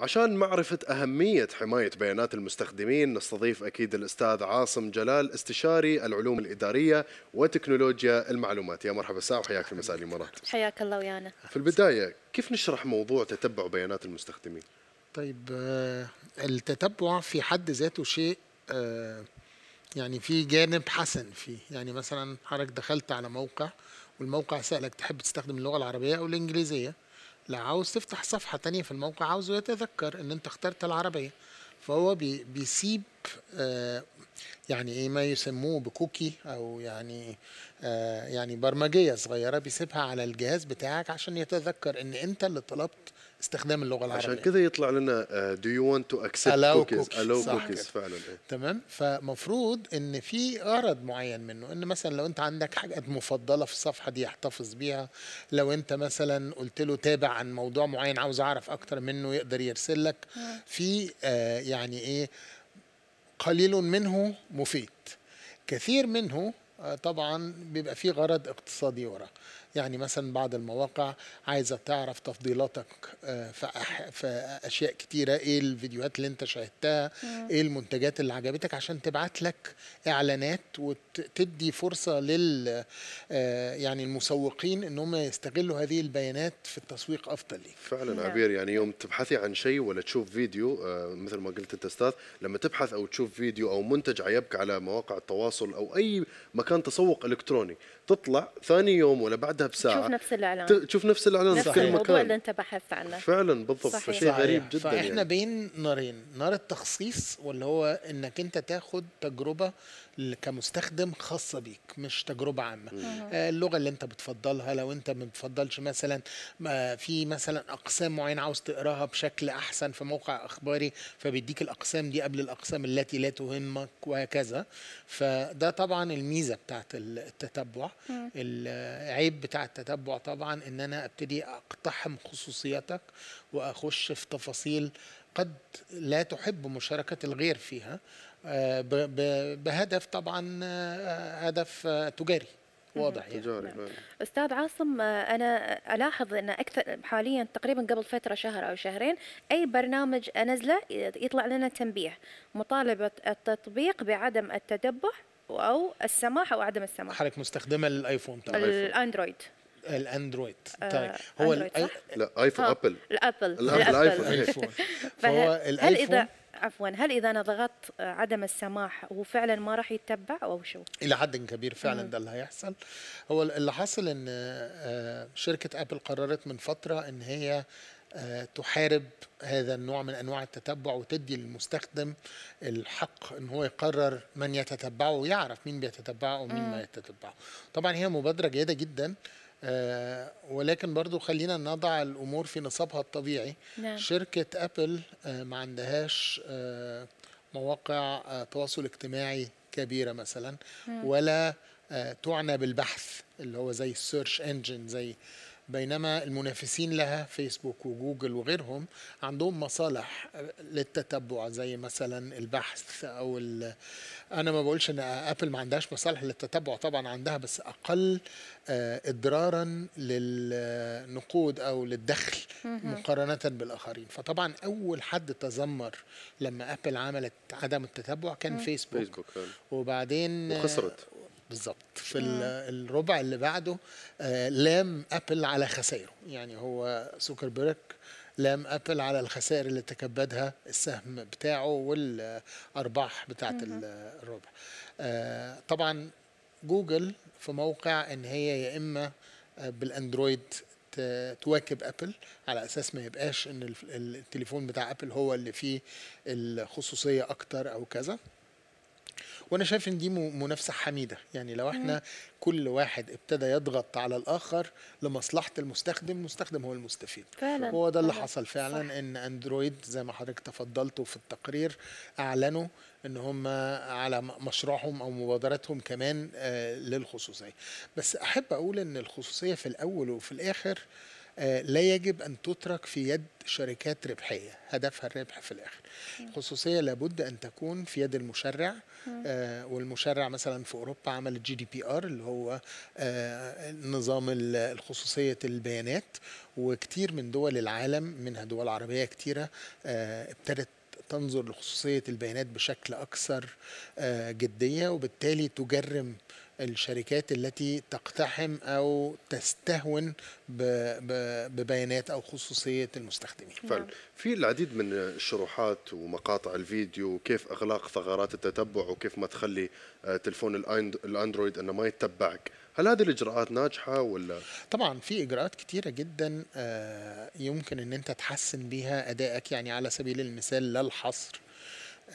عشان معرفة أهمية حماية بيانات المستخدمين نستضيف أكيد الأستاذ عاصم جلال استشاري العلوم الإدارية وتكنولوجيا المعلومات يا مرحبا ساعة وحياك في مساء الإمارات حياك الله ويانا في البداية كيف نشرح موضوع تتبع بيانات المستخدمين؟ طيب آه، التتبع في حد ذاته شيء آه، يعني في جانب حسن فيه يعني مثلا حضرتك دخلت على موقع والموقع سألك تحب تستخدم اللغة العربية أو الإنجليزية لا عاوز تفتح صفحة تانية في الموقع عاوزه يتذكر ان انت اخترت العربية فهو بي بيسيب آه يعني ايه ما يسموه بكوكي او يعني آه يعني برمجيه صغيره بيسيبها على الجهاز بتاعك عشان يتذكر ان انت اللي طلبت استخدام اللغه العربيه عشان كذا يطلع لنا دو يو ونت تو اكسبت كوكيز الاو كوكيز فعلا إيه. تمام فمفروض ان في غرض معين منه ان مثلا لو انت عندك حاجات مفضله في الصفحه دي يحتفظ بيها لو انت مثلا قلت له تابع عن موضوع معين عاوز اعرف اكتر منه يقدر يرسل لك في آه يعني ايه قليل منه مفيد كثير منه آه طبعا بيبقى فيه غرض اقتصادي وراه يعني مثلا بعض المواقع عايزه تعرف تفضيلاتك آه، في في اشياء كتيره ايه الفيديوهات اللي انت شاهدتها ايه المنتجات اللي عجبتك عشان تبعت لك اعلانات وتدي فرصه لل آه، يعني المسوقين ان هم يستغلوا هذه البيانات في التسويق افضل ليك فعلا نعم. عبير يعني يوم تبحثي عن شيء ولا تشوف فيديو آه، مثل ما قلت انت استاذ لما تبحث او تشوف فيديو او منتج عيبك على مواقع التواصل او اي مكان تسوق الكتروني تطلع ثاني يوم ولا بعد بعدها بساعه تشوف نفس الاعلان تشوف نفس الاعلان نفس في كل مكان اللي انت بحثت عنه فعلا بالضبط شيء غريب جدا فاحنا يعني. بين نارين نار التخصيص واللي هو انك انت تاخد تجربه كمستخدم خاصه بيك مش تجربه عامه آه، اللغه اللي انت بتفضلها لو انت ما بتفضلش مثلا في مثلا اقسام معينه عاوز تقراها بشكل احسن في موقع اخباري فبيديك الاقسام دي قبل الاقسام التي لا تهمك وهكذا فده طبعا الميزه بتاعت التتبع العيب بتاع التتبع طبعا ان انا ابتدي اقتحم خصوصياتك واخش في تفاصيل قد لا تحب مشاركه الغير فيها آه، بهدف طبعا آه، آه، هدف تجاري واضح يعني. تجاري نعم. استاذ عاصم انا الاحظ ان اكثر حاليا تقريبا قبل فتره شهر او شهرين اي برنامج انزله يطلع لنا تنبيه مطالبه التطبيق بعدم التتبع او السماح او عدم السماح حضرتك مستخدمه طيب. الايفون طبعا الاندرويد الاندرويد طيب هو الايفون لا ايفون ابل الابل الابل الايفون فهو الايفون عفوا هل اذا انا ضغطت آه، عدم السماح هو فعلا ما راح يتبع او شو؟ الى حد كبير فعلا ده اللي هيحصل هو اللي حصل ان آه، شركه ابل قررت من فتره ان هي آه، تحارب هذا النوع من انواع التتبع وتدي للمستخدم الحق ان هو يقرر من يتتبعه ويعرف مين بيتتبعه ومين ما يتتبعه. طبعا هي مبادره جيده جدا آه، ولكن برضو خلينا نضع الامور في نصابها الطبيعي نعم. شركه ابل آه، ما عندهاش آه، مواقع تواصل اجتماعي كبيره مثلا نعم. ولا تعنى بالبحث اللي هو زي السيرش انجن زي بينما المنافسين لها فيسبوك وجوجل وغيرهم عندهم مصالح للتتبع زي مثلا البحث او انا ما بقولش ان ابل ما عندهاش مصالح للتتبع طبعا عندها بس اقل آه، اضرارا للنقود او للدخل مقارنه بالاخرين فطبعا اول حد تذمر لما ابل عملت عدم التتبع كان فيسبوك, فيسبوك وبعدين وخسرت بالظبط في الربع اللي بعده آه، لام ابل على خسائره يعني هو بيرك لام ابل على الخسائر اللي تكبدها السهم بتاعه والارباح بتاعه الربع آه، طبعا جوجل في موقع ان هي يا اما آه، بالاندرويد تواكب ابل على اساس ما يبقاش ان التليفون بتاع ابل هو اللي فيه الخصوصيه اكتر او كذا وانا شايف ان دي منافسه حميده يعني لو احنا كل واحد ابتدى يضغط على الاخر لمصلحه المستخدم المستخدم هو المستفيد فعلا هو ده اللي حصل فعلا صح. ان اندرويد زي ما حضرتك تفضلتوا في التقرير اعلنوا ان هم على مشروعهم او مبادرتهم كمان آه، للخصوصيه بس احب اقول ان الخصوصيه في الاول وفي الاخر آه، لا يجب أن تترك في يد شركات ربحية هدفها الربح في الآخر الخصوصية لابد أن تكون في يد المشرع آه، والمشرع مثلا في أوروبا عمل الجي دي بي آر اللي هو آه، نظام الخصوصية البيانات وكتير من دول العالم منها دول عربية كتيرة ابتدت تنظر لخصوصية البيانات بشكل أكثر جدية وبالتالي تجرم الشركات التي تقتحم او تستهون ببيانات او خصوصيه المستخدمين. فعلا نعم. في العديد من الشروحات ومقاطع الفيديو كيف اغلاق ثغرات التتبع وكيف ما تخلي آه، تلفون الاندرويد انه ما يتبعك. هل هذه الاجراءات ناجحه ولا طبعا في اجراءات كثيره جدا آه، يمكن ان انت تحسن بيها ادائك يعني على سبيل المثال لا الحصر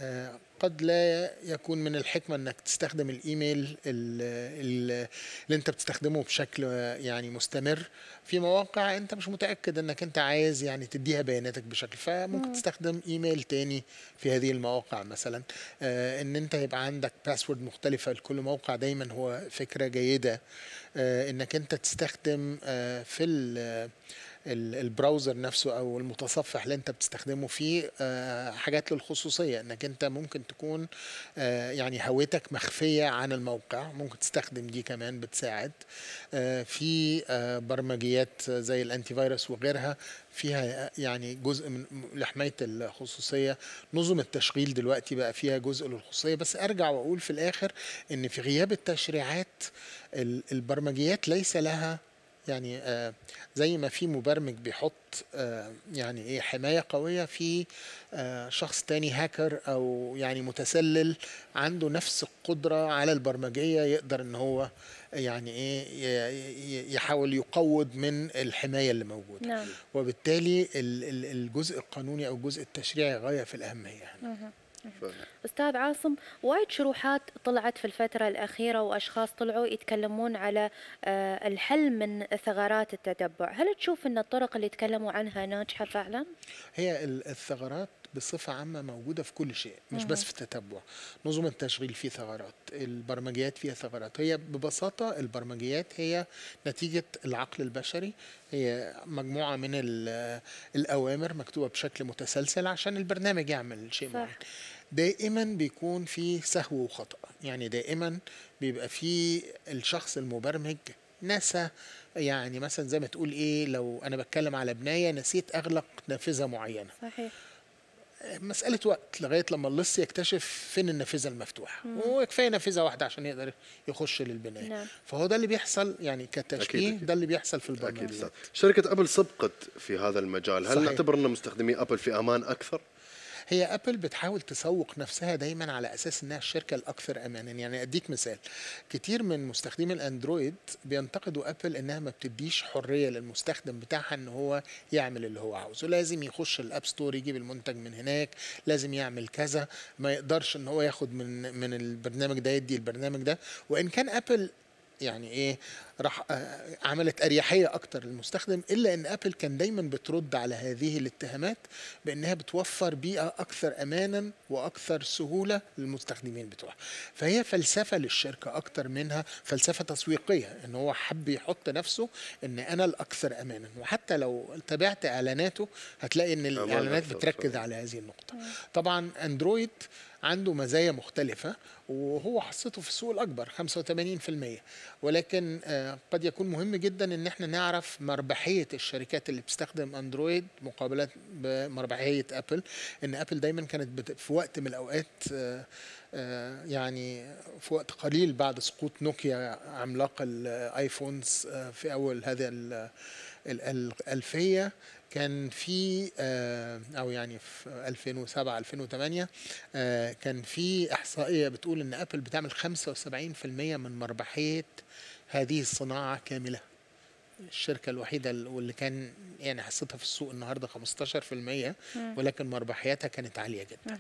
آه، قد لا يكون من الحكمة انك تستخدم الايميل اللي انت بتستخدمه بشكل آه، يعني مستمر في مواقع انت مش متأكد انك انت عايز يعني تديها بياناتك بشكل فممكن تستخدم ايميل تاني في هذه المواقع مثلا آه، ان انت يبقى عندك باسورد مختلفة لكل موقع دايما هو فكرة جيدة انك انت تستخدم في البراوزر نفسه او المتصفح اللي انت بتستخدمه فيه آه، حاجات للخصوصيه انك انت ممكن تكون آه، يعني هويتك مخفيه عن الموقع ممكن تستخدم دي كمان بتساعد آه، في برمجيات زي الانتي فيروس وغيرها فيها يعني جزء من لحمايه الخصوصيه نظم التشغيل دلوقتي بقى فيها جزء للخصوصيه بس ارجع واقول في الاخر ان في غياب التشريعات البرمجيات ليس لها يعني آه، زي ما في مبرمج بيحط آه، يعني ايه حمايه قويه في آه، شخص تاني هاكر او يعني متسلل عنده نفس القدره على البرمجيه يقدر ان هو يعني ايه يحاول يقوض من الحمايه اللي موجوده نعم. وبالتالي الجزء القانوني او الجزء التشريعي غايه في الاهميه يعني. استاذ عاصم وايد شروحات طلعت في الفتره الاخيره واشخاص طلعوا يتكلمون على آه، الحل من ثغرات التتبع هل تشوف ان الطرق اللي تكلموا عنها ناجحه فعلا هي الثغرات بصفة عامة موجودة في كل شيء مش بس في التتبع نظم التشغيل فيه ثغرات البرمجيات فيها ثغرات هي ببساطة البرمجيات هي نتيجة العقل البشري هي مجموعة من الأوامر مكتوبة بشكل متسلسل عشان البرنامج يعمل شيء معين دائما بيكون في سهو وخطأ يعني دائما بيبقى في الشخص المبرمج نسى يعني مثلا زي ما تقول ايه لو انا بتكلم على بنايه نسيت اغلق نافذه معينه صحيح مساله وقت لغايه لما اللص يكتشف فين النافذه المفتوحه وكفايه نافذه واحده عشان يقدر يخش للبنايه نعم. فهو ده اللي بيحصل يعني كتشبيه أكيد. ده اللي بيحصل في البرمجه شركه ابل سبقت في هذا المجال هل صحيح. نعتبر ان مستخدمي ابل في امان اكثر هي ابل بتحاول تسوق نفسها دايما على اساس انها الشركه الاكثر امانا يعني اديك مثال كتير من مستخدمي الاندرويد بينتقدوا ابل انها ما بتديش حريه للمستخدم بتاعها ان هو يعمل اللي هو عاوزه لازم يخش الاب ستور يجيب المنتج من هناك لازم يعمل كذا ما يقدرش ان هو ياخد من من البرنامج ده يدي البرنامج ده وان كان ابل يعني ايه راح آه، عملت اريحيه اكتر للمستخدم الا ان ابل كان دايما بترد على هذه الاتهامات بانها بتوفر بيئه اكثر امانا واكثر سهوله للمستخدمين بتوعها فهي فلسفه للشركه اكتر منها فلسفه تسويقيه ان هو حب يحط نفسه ان انا الاكثر امانا وحتى لو تابعت اعلاناته هتلاقي ان الاعلانات بتركز على هذه النقطه طبعا اندرويد عنده مزايا مختلفة وهو حصته في السوق الأكبر 85% ولكن آه، قد يكون مهم جدا ان احنا نعرف مربحيه الشركات اللي بتستخدم اندرويد مقابله بمربحيه ابل ان ابل دايما كانت في وقت من الاوقات آه، آه، يعني في وقت قليل بعد سقوط نوكيا عملاق الايفونز آه، في اول هذا الالفيه كان في او يعني في 2007 2008 كان في احصائيه بتقول ان ابل بتعمل 75% من مربحيه هذه الصناعة كاملة الشركة الوحيدة واللي كان يعني حصتها في السوق النهاردة 15% ولكن مربحياتها كانت عالية جدا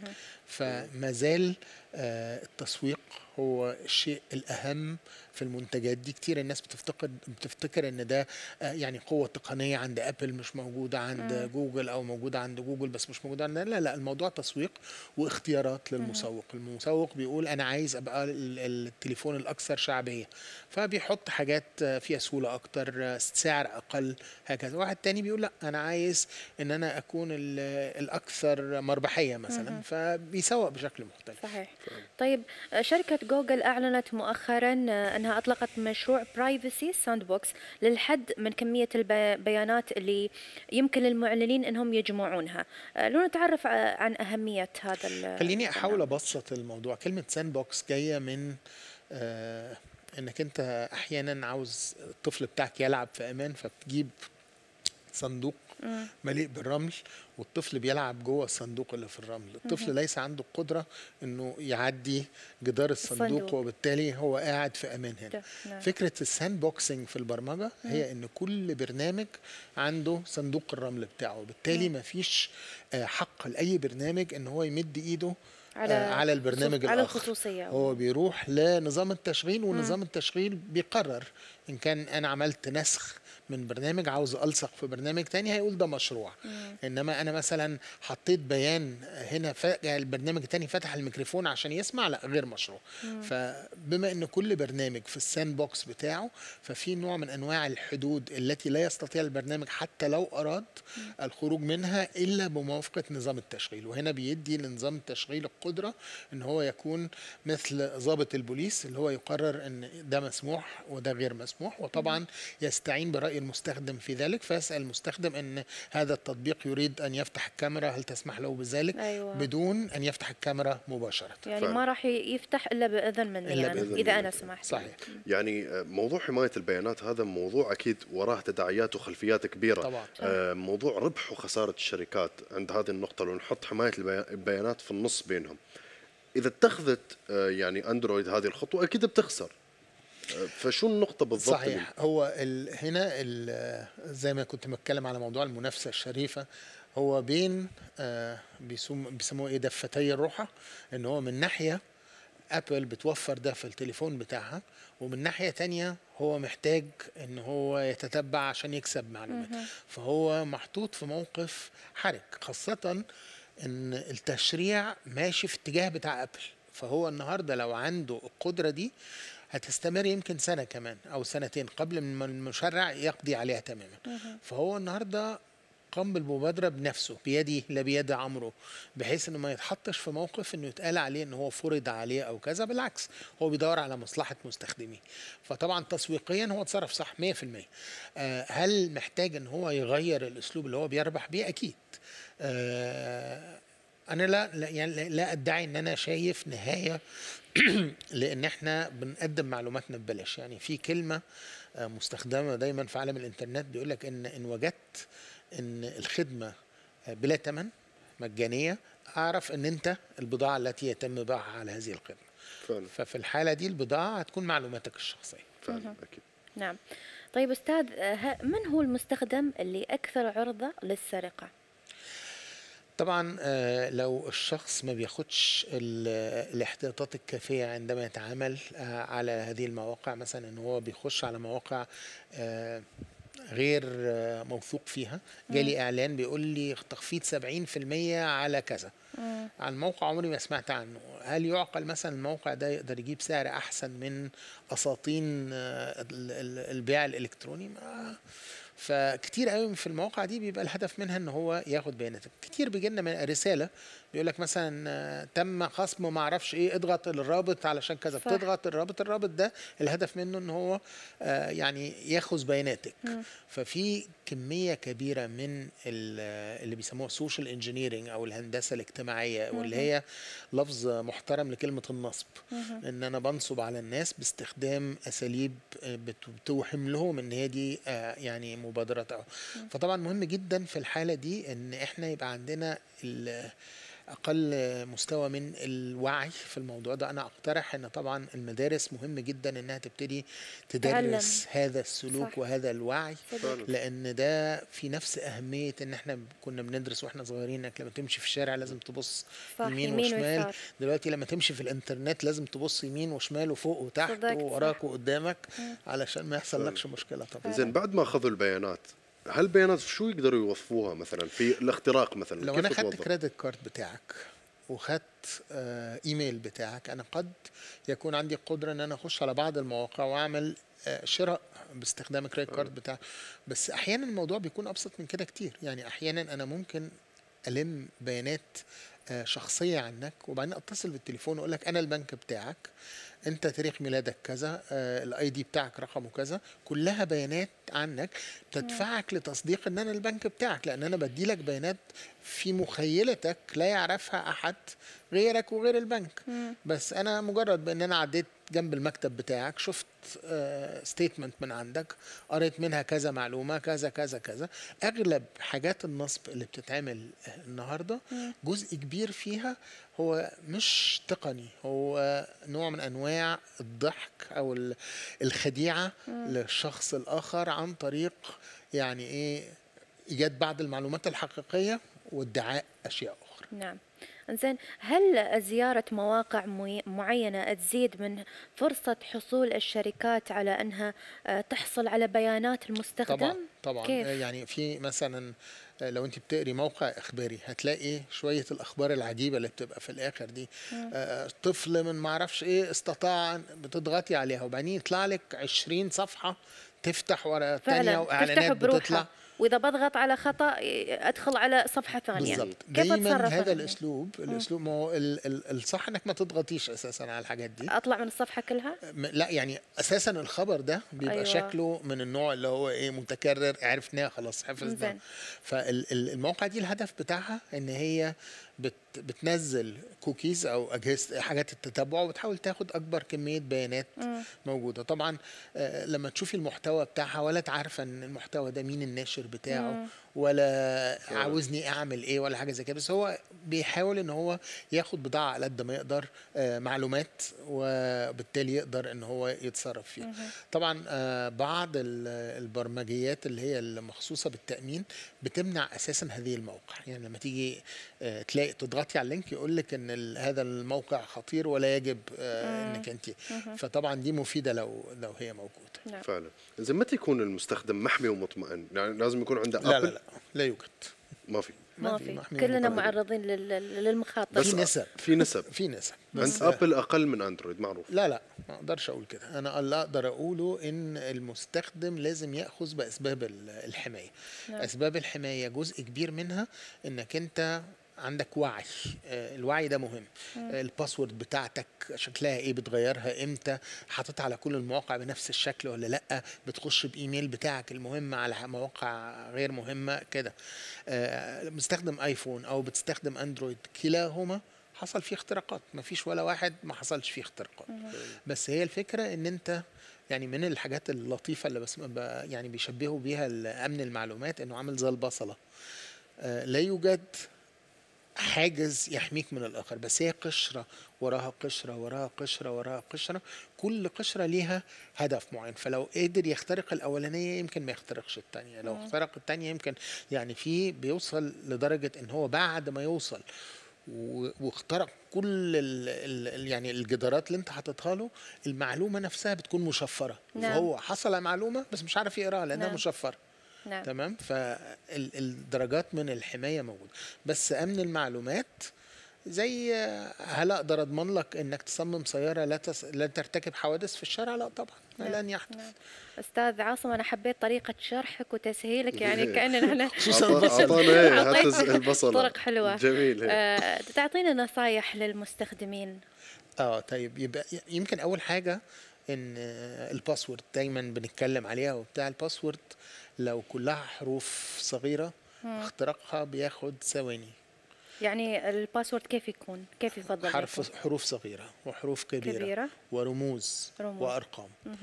فما زال آه، التسويق هو الشيء الأهم في المنتجات دي كتير الناس بتفتقد بتفتكر ان ده آه، يعني قوه تقنيه عند ابل مش موجوده عند مم. جوجل او موجوده عند جوجل بس مش موجوده عندنا لا لا الموضوع تسويق واختيارات للمسوق مم. المسوق بيقول انا عايز ابقى التليفون الاكثر شعبيه فبيحط حاجات آه، فيها سهوله اكتر سعر اقل هكذا واحد تاني بيقول لا انا عايز ان انا اكون الاكثر مربحيه مثلا مم. فبيسوق بشكل مختلف صحيح طيب شركة جوجل أعلنت مؤخرا أنها أطلقت مشروع برايفسي ساند بوكس للحد من كمية البيانات اللي يمكن للمعلنين أنهم يجمعونها لو نتعرف عن أهمية هذا خليني أحاول أبسط الموضوع كلمة ساند بوكس جاية من آه، انك انت احيانا عاوز الطفل بتاعك يلعب في امان فبتجيب صندوق مليء بالرمل والطفل بيلعب جوه الصندوق اللي في الرمل الطفل ليس عنده القدره انه يعدي جدار الصندوق, وبالتالي هو قاعد في امان هنا نعم. فكره الساند بوكسنج في البرمجه هي ان كل برنامج عنده صندوق الرمل بتاعه وبالتالي ما فيش آه، حق لاي برنامج ان هو يمد ايده على آه على البرنامج على الاخر الخصوصيه هو بيروح لنظام التشغيل ونظام التشغيل بيقرر ان كان انا عملت نسخ من برنامج عاوز الصق في برنامج تاني هيقول ده مشروع مم. انما انا مثلا حطيت بيان هنا فجاه يعني البرنامج التاني فتح الميكروفون عشان يسمع لا غير مشروع مم. فبما ان كل برنامج في الساند بوكس بتاعه ففي نوع من انواع الحدود التي لا يستطيع البرنامج حتى لو اراد مم. الخروج منها الا بموافقه نظام التشغيل وهنا بيدي لنظام التشغيل القدره ان هو يكون مثل ضابط البوليس اللي هو يقرر ان ده مسموح وده غير مسموح وطبعا يستعين براي رأي المستخدم في ذلك فيسأل المستخدم أن هذا التطبيق يريد أن يفتح الكاميرا هل تسمح له بذلك أيوة. بدون أن يفتح الكاميرا مباشرة يعني ما راح يفتح إلا بإذن مني إلا يعني بإذن إذا أنا سمحت صحيح يعني آه، موضوع حماية البيانات هذا موضوع أكيد وراه تداعيات وخلفيات كبيرة طبعا. آه موضوع ربح وخسارة الشركات عند هذه النقطة لو نحط حماية البيانات في النص بينهم إذا اتخذت آه، يعني أندرويد هذه الخطوة أكيد بتخسر فشو النقطة بالضبط صحيح اللي... هو ال... هنا ال... زي ما كنت بتكلم على موضوع المنافسة الشريفة هو بين آه، بيسم... بيسموه ايه دفتي الروحة ان هو من ناحية ابل بتوفر ده في التليفون بتاعها ومن ناحيه تانية هو محتاج ان هو يتتبع عشان يكسب معلومات فهو محطوط في موقف حرج خاصه ان التشريع ماشي في اتجاه بتاع ابل فهو النهارده لو عنده القدره دي هتستمر يمكن سنه كمان او سنتين قبل ما المشرع يقضي عليها تماما فهو النهارده قام بالمبادره بنفسه بيده لا بيد عمرو بحيث انه ما يتحطش في موقف انه يتقال عليه ان هو فرض عليه او كذا بالعكس هو بيدور على مصلحه مستخدميه فطبعا تسويقيا هو اتصرف صح 100% آه هل محتاج ان هو يغير الاسلوب اللي هو بيربح بيه اكيد آه انا لا, لا يعني لا ادعي ان انا شايف نهايه لان احنا بنقدم معلوماتنا ببلاش يعني في كلمه آه، مستخدمه دايما في عالم الانترنت بيقول لك ان ان وجدت ان الخدمه آه، بلا ثمن مجانيه اعرف ان انت البضاعه التي يتم بيعها على هذه الخدمه فعلا. ففي الحاله دي البضاعه هتكون معلوماتك الشخصيه فعلا اكيد نعم طيب استاذ آه، من هو المستخدم اللي اكثر عرضه للسرقه طبعا آه، لو الشخص ما بياخدش الاحتياطات الكافية عندما يتعامل آه، على هذه المواقع مثلا ان هو بيخش على مواقع آه، غير موثوق فيها جالي اعلان بيقول لي تخفيض 70% على كذا عن موقع عمري ما سمعت عنه هل يعقل مثلا الموقع ده يقدر يجيب سعر احسن من اساطين البيع الالكتروني ما فكتير قوي في المواقع دي بيبقى الهدف منها ان هو ياخد بياناتك كتير بيجي لنا رساله بيقول لك مثلا تم خصم ما اعرفش ايه اضغط الرابط علشان كذا بتضغط الرابط الرابط ده الهدف منه ان هو آه، يعني ياخذ بياناتك م. ففي كميه كبيره من اللي بيسموها سوشيال انجينيرنج او الهندسه الاجتماعيه واللي هي لفظ محترم لكلمه النصب ان انا بنصب على الناس باستخدام اساليب آه، بتوهم لهم ان هي دي آه، يعني مبادرات أو فطبعا مهم جدا في الحالة دي إن إحنا يبقى عندنا اقل مستوى من الوعي في الموضوع ده انا اقترح ان طبعا المدارس مهم جدا انها تبتدي تدرس تعلم. هذا السلوك صح. وهذا الوعي صح. لان ده في نفس اهميه ان احنا كنا بندرس واحنا صغيرين انك لما تمشي في الشارع لازم تبص صح. يمين, وشمال ويسار. دلوقتي لما تمشي في الانترنت لازم تبص يمين وشمال وفوق وتحت ووراك وقدامك علشان ما يحصل لكش مشكله طبعا زين بعد ما اخذوا البيانات هل بيانات شو يقدروا يوظفوها مثلا في الاختراق مثلا لو انا خدت كريدت كارد بتاعك وخدت ايميل آه، بتاعك انا قد يكون عندي قدره ان انا اخش على بعض المواقع واعمل آه، شراء باستخدام الكريدت كارد بتاعك بس احيانا الموضوع بيكون ابسط من كده كتير يعني احيانا انا ممكن الم بيانات شخصيه عنك وبعدين اتصل بالتليفون واقول لك انا البنك بتاعك انت تاريخ ميلادك كذا آه، الاي دي بتاعك رقمه كذا كلها بيانات عنك تدفعك لتصديق ان انا البنك بتاعك لان انا بدي لك بيانات في مخيلتك لا يعرفها احد غيرك وغير البنك بس انا مجرد بان انا عديت جنب المكتب بتاعك شفت ستيتمنت آه، من عندك قريت منها كذا معلومه كذا كذا كذا اغلب حاجات النصب اللي بتتعمل النهارده جزء كبير فيها هو مش تقني هو نوع من انواع الضحك او الخديعه للشخص الاخر عن طريق يعني ايه ايجاد بعض المعلومات الحقيقيه وادعاء اشياء اخرى نعم انزين هل زيارة مواقع معينة تزيد من فرصة حصول الشركات على أنها آه، تحصل على بيانات المستخدم؟ طبعا طبعا كيف؟ آه، يعني في مثلا آه، لو انت بتقري موقع اخباري هتلاقي شويه الاخبار العجيبه اللي بتبقى في الاخر دي آه طفل من معرفش ايه استطاع بتضغطي عليها وبعدين يطلع لك 20 صفحه تفتح ورا تانية واعلانات بتطلع واذا بضغط على خطا ادخل على صفحه ثانيه بالضبط كيف دايما هذا الاسلوب الاسلوب ما هو الصح انك ما تضغطيش اساسا على الحاجات دي اطلع من الصفحه كلها لا يعني اساسا الخبر ده بيبقى أيوة. شكله من النوع اللي هو ايه متكرر عرفناه خلاص حفظناه فالمواقع دي الهدف بتاعها ان هي بت بتنزل كوكيز او اجهزه حاجات التتبع وبتحاول تاخد اكبر كميه بيانات م. موجوده طبعا آه، لما تشوفي المحتوى بتاعها ولا تعرفه ان المحتوى ده مين الناشر بتاعه م. ولا عاوزني اعمل ايه ولا حاجه زي كده بس هو بيحاول ان هو ياخد بضاعه على قد ما يقدر آه، معلومات وبالتالي يقدر ان هو يتصرف فيها طبعا آه، بعض البرمجيات اللي هي المخصوصه بالتامين بتمنع اساسا هذه المواقع يعني لما تيجي آه، تلاقي تضغطي على اللينك يقول لك ان هذا الموقع خطير ولا يجب انك انت فطبعا دي مفيده لو لو هي موجوده نعم. فعلا اذا متى يكون المستخدم محمي ومطمئن يعني لازم يكون عنده لا لا لا. لا يوجد ما في ما في كلنا معرضين للمخاطر في نسب في نسب في نسب بس ابل اقل من اندرويد معروف لا لا ما اقدرش اقول كده انا اللي اقدر اقوله ان المستخدم لازم ياخذ باسباب الحمايه نعم. اسباب الحمايه جزء كبير منها انك انت عندك وعي آه، الوعي ده مهم آه، الباسورد بتاعتك شكلها ايه بتغيرها امتى حاططها على كل المواقع بنفس الشكل ولا لا بتخش بايميل بتاعك المهم على مواقع غير مهمه كده مستخدم آه، ايفون او بتستخدم اندرويد كلاهما حصل فيه اختراقات ما فيش ولا واحد ما حصلش فيه اختراقات بس هي الفكره ان انت يعني من الحاجات اللطيفه اللي بس يعني بيشبهوا بيها امن المعلومات انه عامل زي البصله لا يوجد حاجز يحميك من الاخر بس هي قشره وراها قشره وراها قشره وراها قشره كل قشره ليها هدف معين فلو قدر يخترق الاولانيه يمكن ما يخترقش الثانيه لو اخترق الثانيه يمكن يعني في بيوصل لدرجه ان هو بعد ما يوصل واخترق كل الـ الـ يعني الجدارات اللي انت حاططها له المعلومه نفسها بتكون مشفره نعم. فهو حصل معلومه بس مش عارف يقراها لانها نعم. مشفره نعم. تمام فالدرجات من الحمايه موجوده بس امن المعلومات زي هل اقدر اضمن لك انك تصمم سياره لا تس... لا ترتكب حوادث في الشارع لا طبعا نعم. لن يحدث نعم. استاذ عاصم انا حبيت طريقه شرحك وتسهيلك يعني كاننا احنا خصوصا البصل طرق حلوه جميل آه تعطينا نصايح للمستخدمين اه طيب يبقى يمكن اول حاجه ان الباسورد دايما بنتكلم عليها وبتاع الباسورد لو كلها حروف صغيره اختراقها بياخد ثواني يعني الباسورد كيف يكون؟ كيف يفضل؟ حرف يكون؟ حروف صغيره وحروف كبيره, كبيرة ورموز رموز. وارقام مم.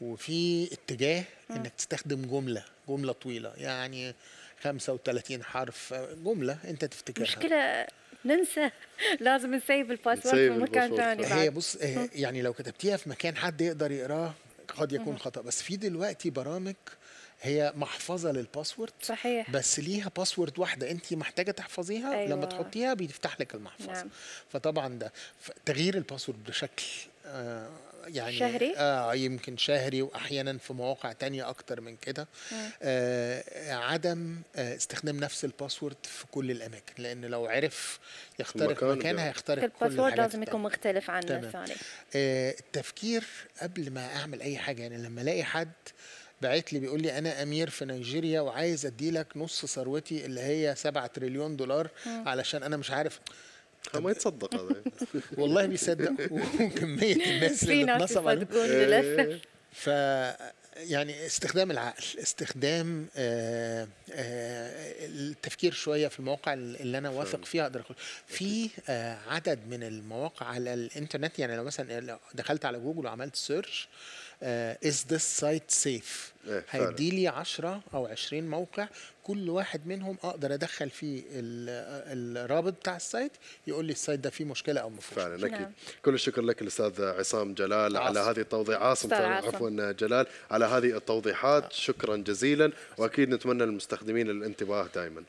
وفي اتجاه مه. انك تستخدم جمله جمله طويله يعني 35 حرف جمله انت تفتكرها مشكله ننسى لازم نسيب الباسورد في مكان ثاني هي بص يعني لو كتبتيها في مكان حد يقدر يقراه قد يكون خطا بس في دلوقتي برامج هي محفظه للباسورد صحيح بس ليها باسورد واحده انت محتاجه تحفظيها أيوة. لما تحطيها بيفتح لك المحفظه نعم. فطبعا ده تغيير الباسورد بشكل آه، يعني شهري؟ آه يمكن شهري واحيانا في مواقع تانية اكتر من كده آه عدم آه استخدام نفس الباسورد في كل الاماكن لان لو عرف يخترق مكان هيخترق كل الباسورد لازم يكون مختلف عن الثاني آه التفكير قبل ما اعمل اي حاجه يعني لما الاقي حد بعت لي بيقول لي انا امير في نيجيريا وعايز ادي لك نص ثروتي اللي هي 7 تريليون دولار م. علشان انا مش عارف ما يتصدق هذا والله بيصدق وكميه الناس اللي اتنصب إيه. ف يعني استخدام العقل استخدام آه، آه، التفكير شويه في المواقع اللي انا واثق فيها اقدر أقول في آه، عدد من المواقع على الانترنت يعني لو مثلا دخلت على جوجل وعملت سيرش از ذس سايت سيف هيدي لي 10 او 20 موقع كل واحد منهم اقدر ادخل فيه الرابط بتاع السايت يقول لي السايت ده فيه مشكله او ما فعلا اكيد نعم. كل الشكر لك الاستاذ عصام جلال عاصم. على هذه التوضيحات عاصم عفوا جلال على هذه التوضيحات شكرا جزيلا واكيد نتمنى للمستخدمين الانتباه دائما